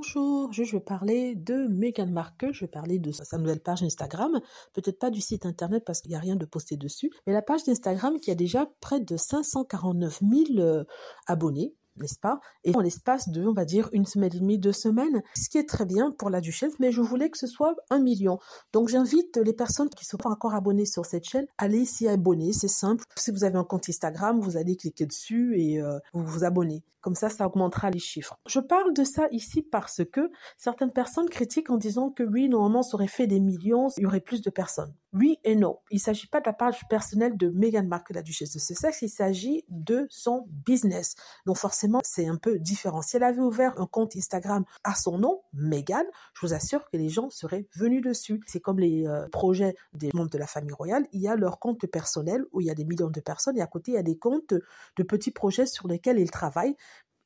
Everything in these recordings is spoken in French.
Bonjour, je vais parler de Megan Markle, je vais parler de sa nouvelle page Instagram, peut-être pas du site internet parce qu'il n'y a rien de posté dessus, mais la page d'Instagram qui a déjà près de 549 000 euh, abonnés, n'est-ce pas Et en l'espace de, on va dire, une semaine et demie, deux semaines, ce qui est très bien pour la Duchesse, mais je voulais que ce soit un million. Donc j'invite les personnes qui ne sont pas encore abonnées sur cette chaîne, allez s'y abonner, c'est simple. Si vous avez un compte Instagram, vous allez cliquer dessus et euh, vous vous abonnez. Comme ça, ça augmentera les chiffres. Je parle de ça ici parce que certaines personnes critiquent en disant que oui, normalement, ça aurait fait des millions, il y aurait plus de personnes. Oui et non. Il ne s'agit pas de la page personnelle de Meghan Markle, la Duchesse de Sussex, il s'agit de son business. Donc forcément, c'est un peu différent. Si elle avait ouvert un compte Instagram à son nom, Megan, je vous assure que les gens seraient venus dessus. C'est comme les euh, projets des membres de la famille royale, il y a leur compte personnel où il y a des millions de personnes et à côté, il y a des comptes de petits projets sur lesquels ils travaillent,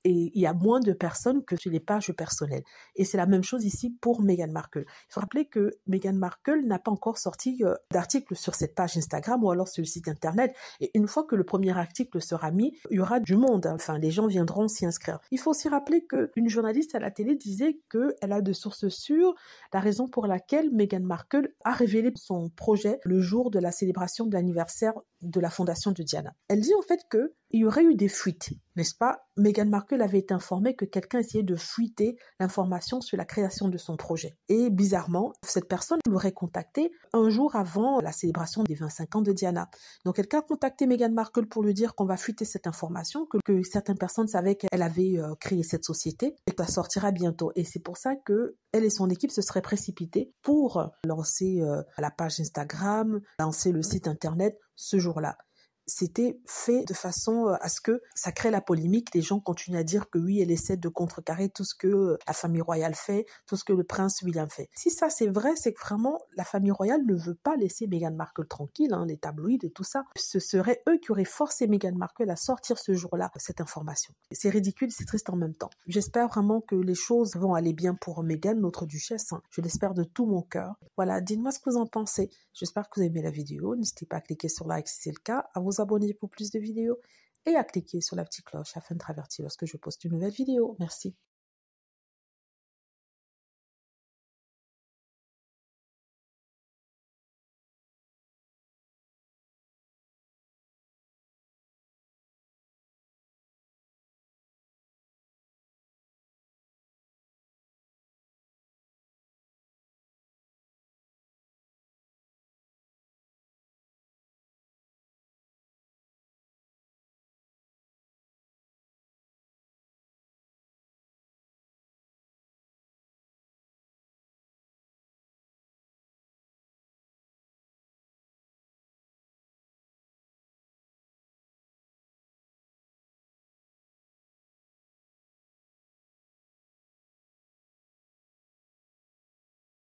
et il y a moins de personnes que sur les pages personnelles. Et c'est la même chose ici pour Meghan Markle. Il faut rappeler que Meghan Markle n'a pas encore sorti euh, d'article sur cette page Instagram ou alors sur le site internet. Et une fois que le premier article sera mis, il y aura du monde. Enfin, les gens viendront s'y inscrire. Il faut aussi rappeler qu'une journaliste à la télé disait qu'elle a de sources sûres la raison pour laquelle Meghan Markle a révélé son projet le jour de la célébration de l'anniversaire de la fondation de Diana. Elle dit en fait que il y aurait eu des fuites, n'est-ce pas Meghan Markle avait été informée que quelqu'un essayait de fuiter l'information sur la création de son projet. Et bizarrement, cette personne l'aurait contactée un jour avant la célébration des 25 ans de Diana. Donc quelqu'un a contacté Meghan Markle pour lui dire qu'on va fuiter cette information, que, certaines personnes savaient qu'elle avait euh, créé cette société et que ça sortira bientôt. Et c'est pour ça que elle et son équipe se seraient précipitées pour lancer euh, la page Instagram, lancer le site internet ce jour-là c'était fait de façon euh, à ce que ça crée la polémique. Les gens continuent à dire que oui, elle essaie de contrecarrer tout ce que euh, la famille royale fait, tout ce que le prince William fait. Si ça c'est vrai, c'est que vraiment la famille royale ne veut pas laisser Meghan Markle tranquille, hein, les tabloïds et tout ça. Ce serait eux qui auraient forcé Meghan Markle à sortir ce jour-là cette information. C'est ridicule, c'est triste en même temps. J'espère vraiment que les choses vont aller bien pour Meghan, notre duchesse. Hein. Je l'espère de tout mon cœur. Voilà, dites-moi ce que vous en pensez. J'espère que vous avez aimé la vidéo. N'hésitez pas à cliquer sur like si c'est le cas. À vous vous abonner pour plus de vidéos et à cliquer sur la petite cloche afin de travertir lorsque je poste une nouvelle vidéo. Merci.